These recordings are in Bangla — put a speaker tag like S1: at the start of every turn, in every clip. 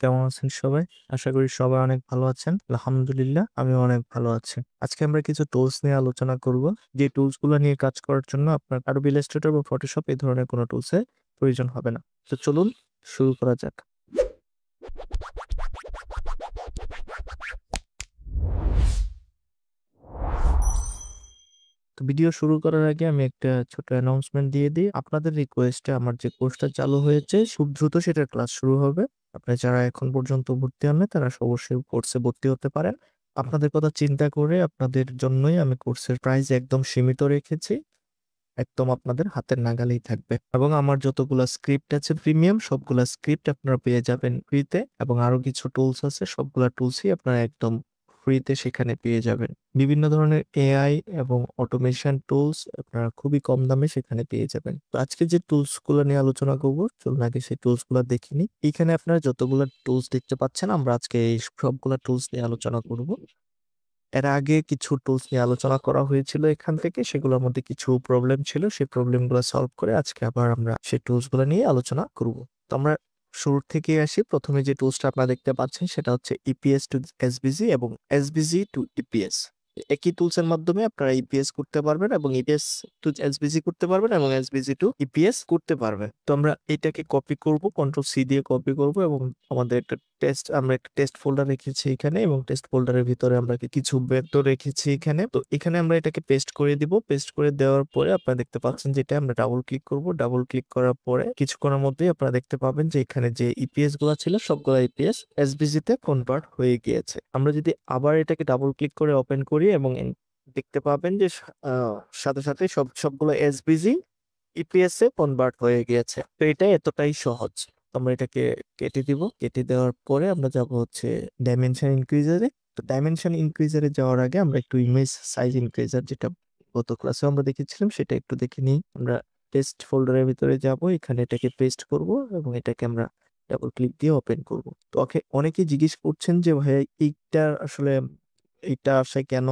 S1: কেমন আছেন সবাই আশা করি সবাই অনেক ভালো আছেন আলহামদুলিল্লাহ আমি অনেক ভালো আছি আজকে আমরা কিছু টুলস নিয়ে আলোচনা করব যে টুলস গুলো নিয়ে কাজ করার জন্য আপনার আরো বিলেস্টেটার বা ফটোশপ এই ধরনের কোনো এর প্রয়োজন হবে না তো চলুন শুরু করা যাক তো ভিডিও শুরু করার আগে আমি একটা ছোট অ্যানাউন্সমেন্ট দিয়ে দিই আপনাদের রিকোয়েস্টে আমার যে কোর্সটা চালু হয়েছে খুব দ্রুত সেটার ক্লাস শুরু হবে আপনি যারা এখন পর্যন্ত ভর্তি হননি তারা অবশ্যই কোর্সে ভর্তি হতে পারেন আপনাদের কথা চিন্তা করে আপনাদের জন্যই আমি কোর্সের প্রাইস একদম সীমিত রেখেছি একদম আপনাদের হাতের নাগালেই থাকবে এবং আমার যতগুলো স্ক্রিপ্ট আছে প্রিমিয়াম সবগুলো স্ক্রিপ্ট আপনারা পেয়ে যাবেন ফ্রিতে এবং আরো কিছু টুলস আছে সবগুলো টুলসই আপনারা একদম ফ্রিতে সেখানে পেয়ে যাবেন বিভিন্ন ধরনের এআই এবং অটোমেশন টুলস আপনারা খুবই কম দামে সেখানে পেয়ে যাবেন তো আজকে যে টুলস গুলো নিয়ে আলোচনা করবো চলুন আগে সেই টুলস টুলসগুলো দেখিনি এখানে আপনারা যতগুলো টুলস দেখতে পাচ্ছেন আমরা আজকে এই সবগুলো টুলস নিয়ে আলোচনা করব এর আগে কিছু টুলস নিয়ে আলোচনা করা হয়েছিল এখান থেকে সেগুলোর মধ্যে কিছু প্রবলেম ছিল সেই প্রবলেমগুলো সলভ করে আজকে আবার আমরা সেই টুলসগুলো নিয়ে আলোচনা করব তো আমরা শুরুর থেকে আসি প্রথমে যে টুলসটা আপনারা দেখতে পাচ্ছেন সেটা হচ্ছে ইপিএস টু এসবিজি এবং এসবিজি টু ইপিএস একই টুলসের মাধ্যমে আপনারা ইপিএস e করতে পারবেন এবং ইপিএস টু এসবিসি করতে পারবেন এবং এসবিসি টু ইপিএস করতে পারবে তো আমরা এটাকে কপি করব কন্ট্রোল সি দিয়ে কপি করব এবং আমাদের একটা টেস্ট আমরা একটা টেস্ট ফোল্ডার রেখেছি এখানে এবং টেস্ট ফোল্ডারের ভিতরে আমরা কিছু ভেক্টর রেখেছি এখানে তো এখানে আমরা এটাকে পেস্ট করে দিব পেস্ট করে দেওয়ার পরে আপনারা দেখতে পাচ্ছেন যেটা আমরা ডাবল ক্লিক করব ডাবল ক্লিক করার পরে কিছুক্ষণের মধ্যেই আপনারা দেখতে পাবেন যে এখানে যে ইপিএস e গুলো ছিল সবগুলো ইপিএস e এসবিসি তে কনভার্ট হয়ে গিয়েছে আমরা যদি আবার এটাকে ডাবল ক্লিক করে ওপেন করি করি এবং দেখতে পাবেন যে সাথে সাথে সব সবগুলো এসবিজি ইপিএস e এ কনভার্ট হয়ে গিয়েছে তো এটা এতটাই সহজ আমরা এটাকে কেটে দিব কেটে দেওয়ার পরে আমরা যাব হচ্ছে ডাইমেনশন ইনক্রিজারে তো ডাইমেনশন ইনক্রিজারে যাওয়ার আগে আমরা একটু ইমেজ সাইজ ইনক্রিজার যেটা গত ক্লাসে আমরা দেখেছিলাম সেটা একটু দেখে নিই আমরা টেস্ট ফোল্ডারের ভিতরে যাব এখানে এটাকে পেস্ট করব এবং এটাকে আমরা ডাবল ক্লিক দিয়ে ওপেন করব তো ওকে অনেকে জিজ্ঞেস করছেন যে ভাই এইটা আসলে এটা আসে কেন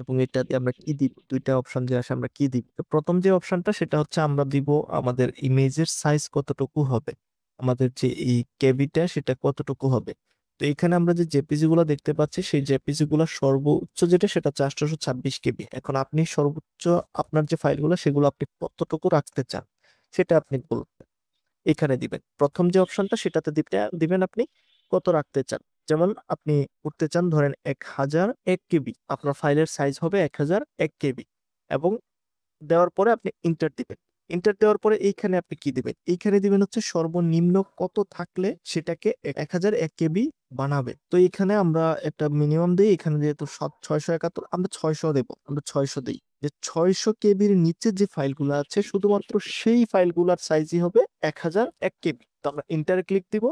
S1: এবং এটাতে আমরা কি দিব দুইটা অপশন যে আসে আমরা কি দিব প্রথম যে অপশনটা সেটা হচ্ছে আমরা দিব আমাদের ইমেজের সাইজ কতটুকু হবে আমাদের যে এই কেবিটা সেটা কতটুকু হবে তো এখানে আমরা যে জেপিজি গুলো দেখতে পাচ্ছি সেই জেপিজি গুলো সর্বোচ্চ যেটা সেটা চারশোশো ছাব্বিশ কেবি এখন আপনি সর্বোচ্চ আপনার যে ফাইলগুলো সেগুলো আপনি কতটুকু রাখতে চান সেটা আপনি বলবেন এখানে দিবেন প্রথম যে অপশনটা সেটাতে দিবেন আপনি কত রাখতে চান যেমন আপনি করতে চান ধরেন এক হাজার এক কেবি আপনার ফাইলের সাইজ হবে এক হাজার এক কেবি এবং দেওয়ার পরে আপনি ইন্টার দিবেন ইন্টার দেওয়ার পরে এইখানে আপনি কি দিবেন এইখানে দিবেন হচ্ছে সর্বনিম্ন কত থাকলে সেটাকে এক হাজার এক কেবি বানাবে তো এখানে আমরা একটা মিনিমাম দিই এখানে যেহেতু ছয়শো একাত্তর আমরা ছয়শো দেবো আমরা ছয়শো দিই যে ছয়শো কেবির নিচে যে ফাইলগুলো আছে শুধুমাত্র সেই ফাইলগুলোর সাইজই হবে এক হাজার এক কেবি তো আমরা ইন্টার ক্লিক দিব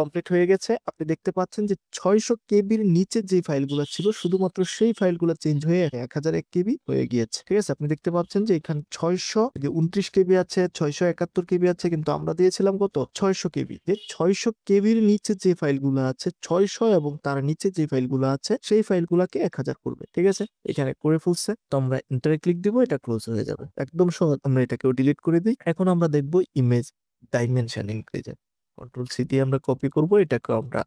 S1: কমপ্লিট হয়ে গেছে আপনি দেখতে পাচ্ছেন যে ছয়শো কেবির নিচে যে ফাইলগুলো ছিল শুধুমাত্র সেই ফাইলগুলো চেঞ্জ হয়ে এক হাজার এক কেবি হয়ে গিয়েছে ঠিক আছে আপনি দেখতে পাচ্ছেন যে এখানে ছয়শো যে উনত্রিশ কেবি আছে ছয়শো একাত্তর কেবি আছে কিন্তু আমরা দিয়েছিলাম কত ছয়শো কেবি যে ছয়শো কেবির নিচে যে ফাইলগুলো আছে ছয়শো এবং তার নিচে যে ফাইলগুলো আছে সেই ফাইলগুলোকে এক হাজার করবে ঠিক আছে এখানে করে ফুলছে তো আমরা ইন্টারে ক্লিক দিব এটা ক্লোজ হয়ে যাবে একদম সহজ আমরা এটাকেও ডিলিট করে দিই এখন আমরা দেখবো image dimension increaser control C দিয়ে আমরা কপি করব এটাকে আমরা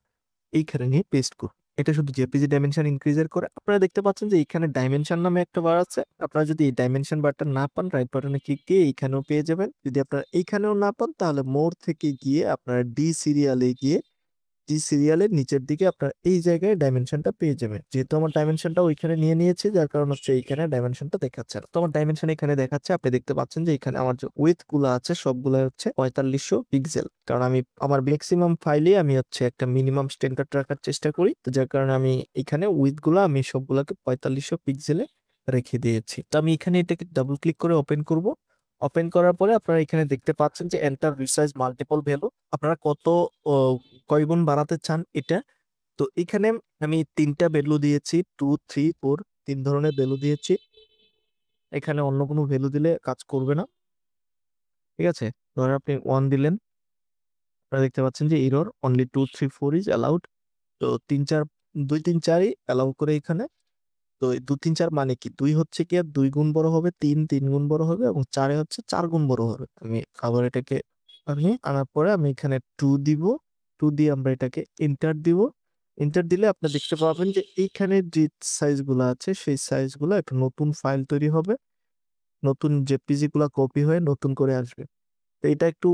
S1: এইখানে নিয়ে পেস্ট করব এটা শুধু জেপিজি ডাইমেনশন ইনক্রিজের করে আপনারা দেখতে পাচ্ছেন যে এখানে ডাইমেনশন নামে একটা বার আছে আপনারা যদি এই ডাইমেনশন বারটা না পান রাইট বাটনে ক্লিক দিয়ে এইখানেও পেয়ে যাবেন যদি আপনারা এইখানেও না পান তাহলে মোর থেকে গিয়ে আপনারা ডি সিরিয়ালে গিয়ে সিরিয়ালের নিচের দিকে আপনার এই জায়গায় ডাইমেনশনটা পেয়ে যাবেন যেহেতু আমার ডাইমেনশনটা ওইখানে নিয়ে নিয়েছে যার কারণ হচ্ছে এইখানে ডাইমেনশনটা দেখাচ্ছে তো আমার ডাইমেনশন এখানে দেখাচ্ছে আপনি দেখতে পাচ্ছেন যে এখানে আমার যে উইথ গুলো আছে সবগুলো হচ্ছে পঁয়তাল্লিশশো পিক্সেল কারণ আমি আমার ম্যাক্সিমাম ফাইলে আমি হচ্ছে একটা মিনিমাম স্ট্যান্ডার্ড রাখার চেষ্টা করি তো যার কারণে আমি এখানে উইথ গুলো আমি সবগুলোকে পঁয়তাল্লিশশো পিক্সেলে রেখে দিয়েছি তো আমি এখানে এটাকে ডাবল ক্লিক করে ওপেন করব ওপেন করার পরে আপনারা এখানে দেখতে পাচ্ছেন যে এন্টার রিসাইজ মাল্টিপল ভ্যালু আপনারা কত কয় বাড়াতে চান এটা তো এখানে আমি তিনটা ভ্যালু দিয়েছি টু থ্রি ফোর তিন ধরনের ভ্যালু দিয়েছি এখানে অন্য কোনো ভ্যালু দিলে কাজ করবে না ঠিক আছে ধরেন আপনি ওয়ান দিলেন আপনারা দেখতে পাচ্ছেন যে error only two three four is allowed তো তিন চার দুই তিন চারই অ্যালাউ করে এখানে তো দু তিন চার মানে কি দুই হচ্ছে কি আর দুই গুণ বড় হবে তিন তিন গুণ বড় হবে এবং চারে হচ্ছে চার গুণ বড় হবে আমি আবার এটাকে আমি আনার পরে আমি এখানে টু দিব টু দিয়ে আমরা এটাকে এন্টার দিব এন্টার দিলে আপনি দেখতে পাবেন যে এইখানে যে সাইজগুলো আছে সেই সাইজগুলো একটা নতুন ফাইল তৈরি হবে নতুন যে পিজিগুলো কপি হয়ে নতুন করে আসবে তো এটা একটু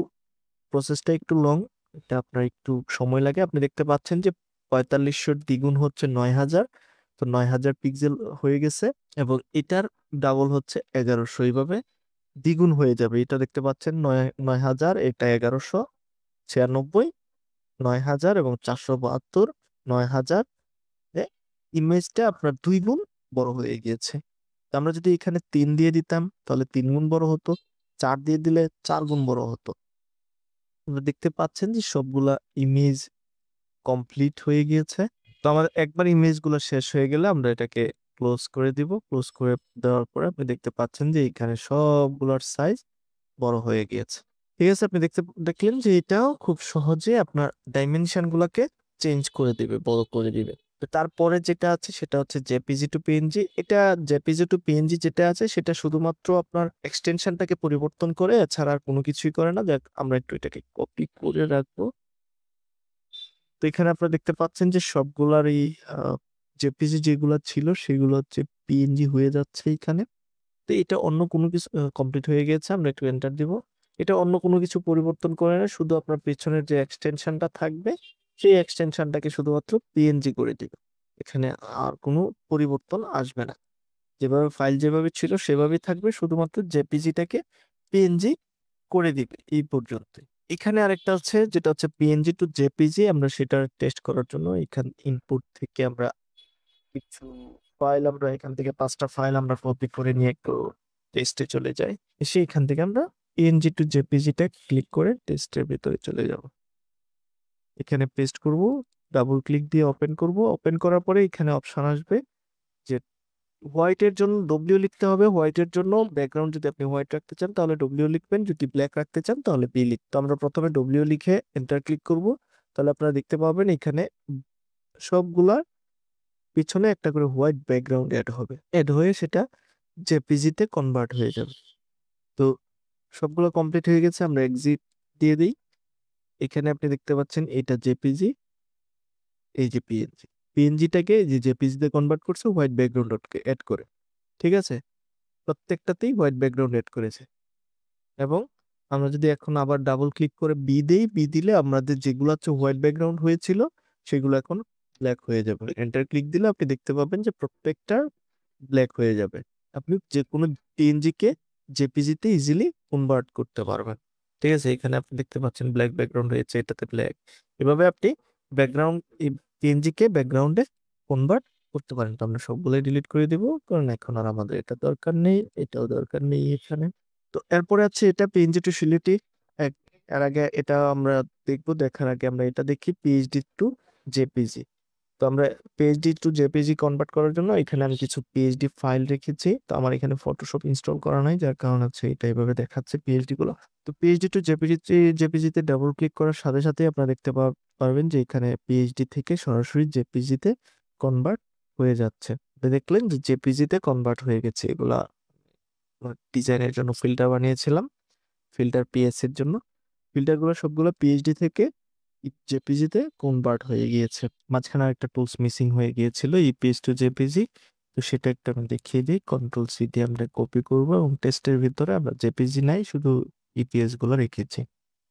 S1: প্রসেসটা একটু লং এটা আপনার একটু সময় লাগে আপনি দেখতে পাচ্ছেন যে পঁয়তাল্লিশশোর দ্বিগুণ হচ্ছে নয় হাজার তো নয় হাজার পিক্সেল হয়ে গেছে এবং এটার ডাবল হচ্ছে এগারোশো এইভাবে দ্বিগুণ হয়ে যাবে এটা দেখতে পাচ্ছেন নয় নয় হাজার এটা এগারোশো ছিয়ানব্বই নয় হাজার এবং চারশো বাহাত্তর নয় হাজার ইমেজটা আপনার দুই গুণ বড় হয়ে গিয়েছে তো আমরা যদি এখানে তিন দিয়ে দিতাম তাহলে তিন গুণ বড় হতো চার দিয়ে দিলে চার গুণ বড় হতো আমরা দেখতে পাচ্ছেন যে সবগুলা ইমেজ কমপ্লিট হয়ে গিয়েছে তো আমাদের একবার ইমেজগুলো শেষ হয়ে গেলে আমরা এটাকে ক্লোজ করে দিব ক্লোজ করে দেওয়ার পরে আপনি দেখতে পাচ্ছেন যে এখানে সবগুলোর সাইজ বড় হয়ে গিয়েছে ঠিক আছে আপনি দেখতে দেখলেন যে এটাও খুব সহজে আপনার ডাইমেনশনগুলোকে চেঞ্জ করে দিবে বড় করে দিবে তারপরে যেটা আছে সেটা হচ্ছে জেপিজি টু পিএনজি এটা জেপিজি টু পিএনজি যেটা আছে সেটা শুধুমাত্র আপনার এক্সটেনশনটাকে পরিবর্তন করে এছাড়া আর কোনো কিছুই করে না দেখ আমরা একটু এটাকে কপি করে রাখবো তো এখানে আপনারা দেখতে পাচ্ছেন যে সবগুলার এই জেপিজি যেগুলো ছিল সেগুলো হচ্ছে পিএনজি হয়ে যাচ্ছে এখানে তো এটা অন্য কোনো কিছু কমপ্লিট হয়ে গেছে আমরা একটু এন্টার দিব এটা অন্য কোনো কিছু পরিবর্তন করে না শুধু আপনার পেছনের যে এক্সটেনশনটা থাকবে সেই এক্সটেনশনটাকে শুধুমাত্র পিএনজি করে দিবে এখানে আর কোনো পরিবর্তন আসবে না যেভাবে ফাইল যেভাবে ছিল সেভাবেই থাকবে শুধুমাত্র জেপিজিটাকে পিএনজি করে দিবে এই পর্যন্ত এখানে আরেকটা আছে যেটা হচ্ছে পিএনজি টু জেপিজি আমরা সেটার টেস্ট করার জন্য এখান ইনপুট থেকে আমরা কিছু ফাইল আমরা এখান থেকে পাঁচটা ফাইল আমরা কপি করে নিয়ে একটু টেস্টে চলে যাই এসে এখান থেকে আমরা পিএনজি টু জেপিজিটা ক্লিক করে টেস্টের ভেতরে চলে যাব এখানে পেস্ট করব ডাবল ক্লিক দিয়ে ওপেন করব ওপেন করার পরে এখানে অপশান আসবে যে হোয়াইটের জন্য ডব্লিউ লিখতে হবে হোয়াইটের জন্য ব্যাকগ্রাউন্ড যদি আপনি হোয়াইট রাখতে চান তাহলে ডব্লিউ লিখবেন যদি ব্ল্যাক রাখতে চান তাহলে বি লিখ তো আমরা প্রথমে ডব্লিউ লিখে এন্টার ক্লিক করব তাহলে আপনারা দেখতে পাবেন এখানে সবগুলার পিছনে একটা করে হোয়াইট ব্যাকগ্রাউন্ড অ্যাড হবে অ্যাড হয়ে সেটা জেপিজিতে কনভার্ট হয়ে যাবে সবগুলো কমপ্লিট হয়ে গেছে আমরা এক্সিট দিয়ে দিই এখানে আপনি দেখতে পাচ্ছেন এটা জেপিজি এই যে পিএনজি পিএনজিটাকে যে জেপিজিতে কনভার্ট করছে হোয়াইট ব্যাকগ্রাউন্ড অ্যাড করে ঠিক আছে প্রত্যেকটাতেই হোয়াইট ব্যাকগ্রাউন্ড অ্যাড করেছে এবং আমরা যদি এখন আবার ডাবল ক্লিক করে বি দেই বি দিলে আমাদের যেগুলো হচ্ছে হোয়াইট ব্যাকগ্রাউন্ড হয়েছিল সেগুলো এখন ব্ল্যাক হয়ে যাবে এন্টার ক্লিক দিলে আপনি দেখতে পাবেন যে প্রত্যেকটা ব্ল্যাক হয়ে যাবে আপনি যে কোনো পিএনজিকে জেপিজিতে ইজিলি কনভার্ট করতে পারবেন ঠিক আছে এখানে আপনি দেখতে পাচ্ছেন ব্ল্যাক ব্যাকগ্রাউন্ড হয়েছে এটাতে ব্ল্যাক এভাবে আপনি ব্যাকগ্রাউন্ড পিএনজিকে ব্যাকগ্রাউন্ডে কনভার্ট করতে পারেন তো আমরা সবগুলোই ডিলিট করে দেবো কারণ এখন আর আমাদের এটা দরকার নেই এটাও দরকার নেই এখানে তো এরপরে আছে এটা পিএনজি টু সিলিটি এর আগে এটা আমরা দেখবো দেখার আগে আমরা এটা দেখি পিএইচডি টু জেপিজি তো আমরা পিএইচডি টু জেপিজি কনভার্ট করার জন্য এখানে আমি কিছু পিএইচডি ফাইল রেখেছি তো আমার এখানে ফটোশপ ইনস্টল করা নাই যার কারণ হচ্ছে এটা এইভাবে দেখাচ্ছে পিএইচডি গুলো তো পিএইচডি টু জেপিজি জেপিজিতে ডাবল ক্লিক করার সাথে সাথে আপনারা দেখতে পারবেন যে এখানে পিএইচডি থেকে সরাসরি জেপিজিতে কনভার্ট হয়ে যাচ্ছে দেখলেন যে জেপিজিতে কনভার্ট হয়ে গেছে এগুলা ডিজাইনের জন্য ফিল্টার বানিয়েছিলাম ফিল্টার পিএস এর জন্য ফিল্টারগুলো সবগুলো পিএইচডি থেকে জেপিজিতে কনভার্ট হয়ে গিয়েছে মাঝখানে একটা টুলস মিসিং হয়ে গিয়েছিল ইপিএস টু জেপিজি তো সেটা একটা আমি দেখিয়ে দিই কন্ট্রোল সি দিয়ে আমরা কপি করব এবং টেস্টের ভিতরে আমরা জেপিজি নাই শুধু ইপিএস গুলো রেখেছি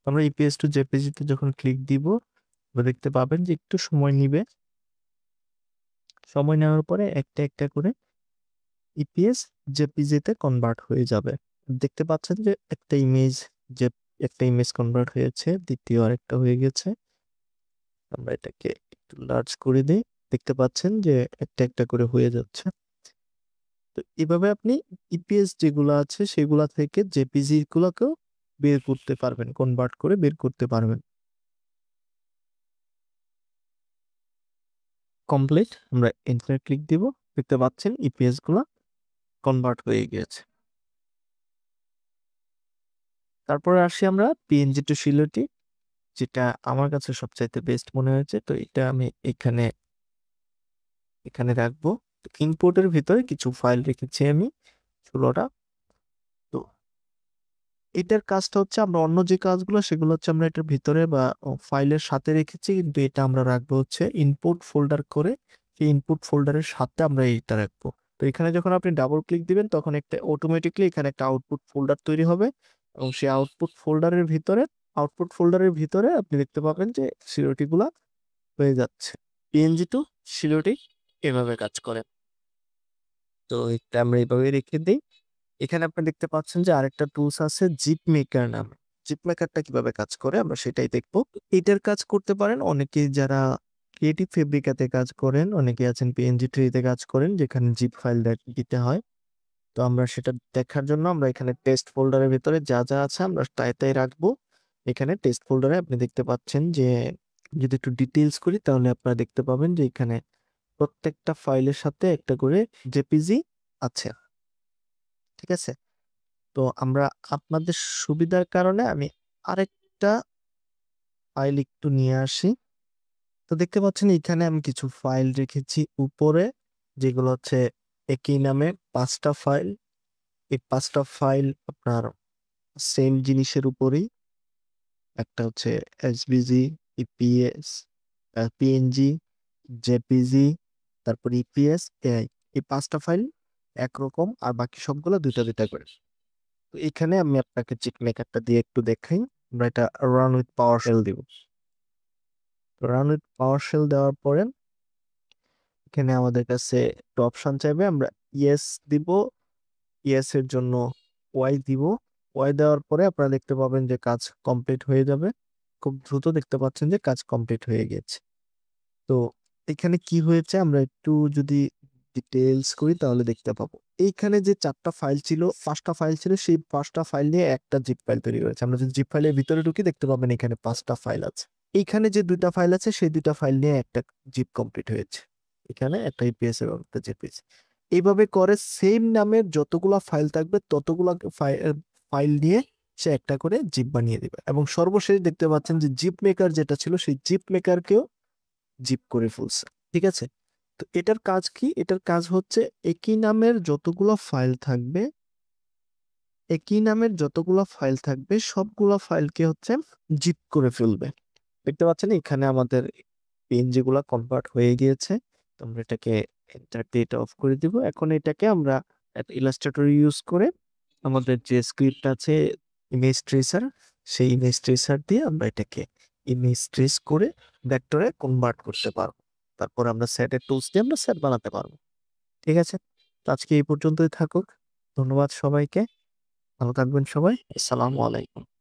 S1: আমরা ইপিএস টু জেপিজিতে যখন ক্লিক দিব দেখতে পাবেন যে একটু সময় নিবে সময় নেওয়ার পরে একটা একটা করে ইপিএস জেপিজিতে কনভার্ট হয়ে যাবে দেখতে পাচ্ছেন যে একটা ইমেজ যে একটা ইমেজ কনভার্ট হয়েছে দ্বিতীয় আরেকটা হয়ে গেছে আমরা এটাকে একটু লার্জ করে দিই দেখতে পাচ্ছেন যে একটা একটা করে হয়ে যাচ্ছে তো এভাবে আপনি ইপিএস e যেগুলো আছে সেগুলা থেকে জেপিজি গুলাকেও বের করতে পারবেন কনভার্ট করে বের করতে পারবেন কমপ্লিট আমরা এন্টার ক্লিক দিব দেখতে পাচ্ছেন ইপিএস e গুলা কনভার্ট হয়ে গিয়েছে তারপরে আসি আমরা পিএনজি টু শিলটি যেটা আমার কাছে সবচাইতে বেস্ট মনে হয়েছে তো এটা আমি এখানে এখানে রাখবো ইনপোর্টের ভিতরে কিছু ফাইল রেখেছি আমি ষোলোটা তো এটার কাজটা হচ্ছে আমরা অন্য যে কাজগুলো সেগুলো হচ্ছে আমরা এটার ভিতরে বা ফাইলের সাথে রেখেছি কিন্তু এটা আমরা রাখবো হচ্ছে ইনপুট ফোল্ডার করে সেই ইনপুট ফোল্ডারের সাথে আমরা এটা রাখবো তো এখানে যখন আপনি ডাবল ক্লিক দিবেন তখন একটা অটোমেটিকলি এখানে একটা আউটপুট ফোল্ডার তৈরি হবে এবং সেই আউটপুট ফোল্ডারের ভিতরে আউটপুট ফোল্ডারের ভিতরে আপনি দেখতে পাবেন যে সিলোটিগুলা হয়ে যাচ্ছে পিএনজি টু সিলোটি এভাবে কাজ করে তো এটা আমরা এইভাবে রেখে দিই এখানে আপনি দেখতে পাচ্ছেন যে আরেকটা টুলস আছে জিপ মেকার নাম জিপ মেকারটা কিভাবে কাজ করে আমরা সেটাই দেখব এটার কাজ করতে পারেন অনেকে যারা ক্রিয়েটিভ ফেব্রিকাতে কাজ করেন অনেকে আছেন পিএনজি থ্রিতে কাজ করেন যেখানে জিপ ফাইল দিতে হয় তো আমরা সেটা দেখার জন্য আমরা এখানে টেস্ট ফোল্ডারের ভিতরে যা যা আছে আমরা তাই তাই রাখবো এখানে টেস্ট ফোল্ডারে আপনি দেখতে পাচ্ছেন যে যদি একটু ডিটেলস করি তাহলে আপনারা দেখতে পাবেন যে এখানে প্রত্যেকটা ফাইলের সাথে একটা করে জেপিজি আছে ঠিক আছে তো আমরা আপনাদের সুবিধার কারণে আমি আরেকটা ফাইল একটু নিয়ে আসি তো দেখতে পাচ্ছেন এখানে আমি কিছু ফাইল রেখেছি উপরে যেগুলো হচ্ছে একই নামে পাঁচটা ফাইল এই পাঁচটা ফাইল আপনার সেম জিনিসের উপরেই একটা হচ্ছে এসবিজি ইপিএস পিএনজি জেপিজি তারপর ইপিএস এআই এই পাঁচটা ফাইল একরকম আর বাকি সবগুলো দুইটা দুইটা করে তো এখানে আমি আপনাকে চিক মেকারটা দিয়ে একটু দেখাই আমরা এটা রান উইথ পাওয়ার সেল দিব রান উইথ পাওয়ার সেল দেওয়ার পরে এখানে আমাদের কাছে একটা অপশান চাইবে আমরা ইয়েস দিব ইয়েস এর জন্য ওয়াই দিব ওয়াই দেওয়ার পরে আপনারা দেখতে পাবেন যে কাজ কমপ্লিট হয়ে যাবে খুব দ্রুত দেখতে পাচ্ছেন যে কাজ কমপ্লিট হয়ে গেছে তো এখানে কি হয়েছে আমরা একটু যদি ডিটেলস করি তাহলে দেখতে পাবো এইখানে যে চারটা ফাইল ছিল পাঁচটা ফাইল ছিল সেই পাঁচটা ফাইল নিয়ে একটা জিপ ফাইল তৈরি হয়েছে আমরা যদি জিপ ফাইলের ভিতরে ঢুকি দেখতে পাবেন এখানে পাঁচটা ফাইল আছে এইখানে যে দুইটা ফাইল আছে সেই দুইটা ফাইল নিয়ে একটা জিপ কমপ্লিট হয়েছে এখানে একটা ইপিএস এবং একটা জেপিএস এইভাবে করে সেম নামের যতগুলা ফাইল থাকবে ততগুলা ফাইল নিয়ে সে একটা করে জিপ বানিয়ে দেবে এবং সর্বশেষ দেখতে পাচ্ছেন যে জিপ মেকার যেটা ছিল সেই জিপ মেকারকেও জিপ করে ফেলছে ঠিক আছে তো এটার কাজ কি এটার কাজ হচ্ছে একই নামের যতগুলো ফাইল থাকবে একই নামের যতগুলো ফাইল থাকবে সবগুলো ফাইলকে হচ্ছে জিপ করে ফেলবে দেখতে পাচ্ছেন এখানে আমাদের পিএনজি গুলা কনভার্ট হয়ে গিয়েছে আমরা এটাকে এন্টার দিয়ে এটা অফ করে দিব এখন এটাকে আমরা ইলাস্ট্রেটর ইউজ করে আমাদের যে স্ক্রিপ্ট আছে ইমেজ ট্রেসার সেই ইমেজ ট্রেসার দিয়ে আমরা এটাকে ইমেজ ট্রেস করে ভেক্টরে কনভার্ট করতে পারবো তারপর আমরা স্যাটের টুলস দিয়ে আমরা স্যাট বানাতে পারবো ঠিক আছে তো আজকে এই পর্যন্তই থাকুক ধন্যবাদ সবাইকে ভালো থাকবেন সবাই আসসালামু আলাইকুম